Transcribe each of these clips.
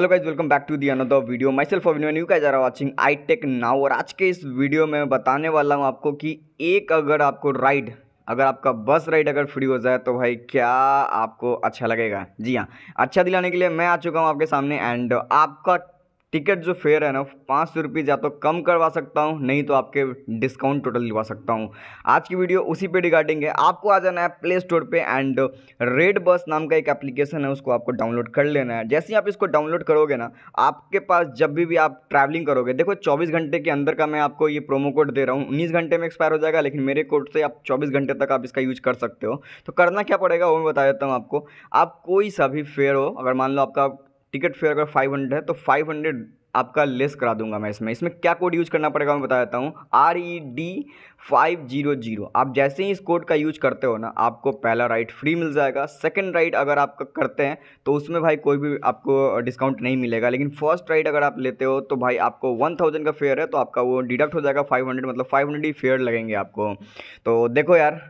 hello guys welcome back to the another video myself Abhinav you guys are watching I tech now और आज के इस video में बताने वाला हूँ आपको कि एक अगर आपको राइड अगर आपका बस राइड अगर फ्री हो जाए तो भाई क्या आपको अच्छा लगेगा जी हाँ अच्छा दिलाने के लिए मैं आ चुका हूँ आपके सामने एंड आपका टिकट जो फेयर है ना पाँच सौ रुपये या तो कम करवा सकता हूँ नहीं तो आपके डिस्काउंट टोटल दिलवा सकता हूँ आज की वीडियो उसी पे रिगार्डिंग है आपको आ जाना है प्ले स्टोर पे एंड रेड बस नाम का एक एप्लीकेशन है उसको आपको डाउनलोड कर लेना है जैसे ही आप इसको डाउनलोड करोगे ना आपके पास जब भी, भी आप ट्रैवलिंग करोगे देखो चौबीस घंटे के अंदर का मैं आपको ये प्रोमो कोड दे रहा हूँ उन्नीस घंटे में एक्सपायर हो जाएगा लेकिन मेरे कोड से आप चौबीस घंटे तक आप इसका यूज कर सकते हो तो करना क्या पड़ेगा वो मैं बता देता हूँ आपको आप कोई सा भी फेयर हो अगर मान लो आपका टिकट फेयर अगर फाइव हंड्रेड है तो फाइव हंड्रेड आपका लेस करा दूंगा मैं इसमें इसमें क्या कोड यूज़ करना पड़ेगा मैं बता देता हूँ R E D five zero zero आप जैसे ही इस कोड का यूज करते हो ना आपको पहला राइड फ्री मिल जाएगा सेकंड राइड अगर आप करते हैं तो उसमें भाई कोई भी आपको डिस्काउंट नहीं मिलेगा लेकिन फर्स्ट राइड अगर आप लेते हो तो भाई आपको वन थाउजेंड का फेयर है तो आपका वो डिडक्ट हो जाएगा फाइव हंड्रेड मतलब फाइव हंड्रेड ही फेयर लगेंगे आपको तो देखो यार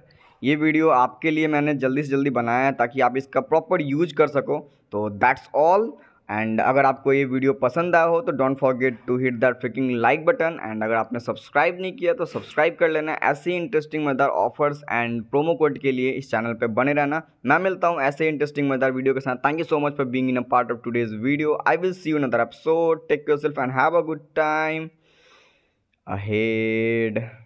ये वीडियो आपके लिए मैंने जल्दी से जल्दी बनाया है ताकि आप इसका प्रॉपर यूज कर सको तो दैट्स ऑल एंड अगर आपको ये वीडियो पसंद आया हो तो don't forget to hit that freaking like button and अगर आपने सब्सक्राइब नहीं किया तो सब्सक्राइब कर लेना ऐसे ही इंटरेस्टिंग मजेदार ऑफर्स एंड प्रोमो कोड के लिए इस चैनल पर बने रहना मैं मिलता हूँ ऐसे इंटरेस्टिंग मजेदार वीडियो के साथ thank you so much for being in a part of today's video I will see you another episode take yourself and have a good time ahead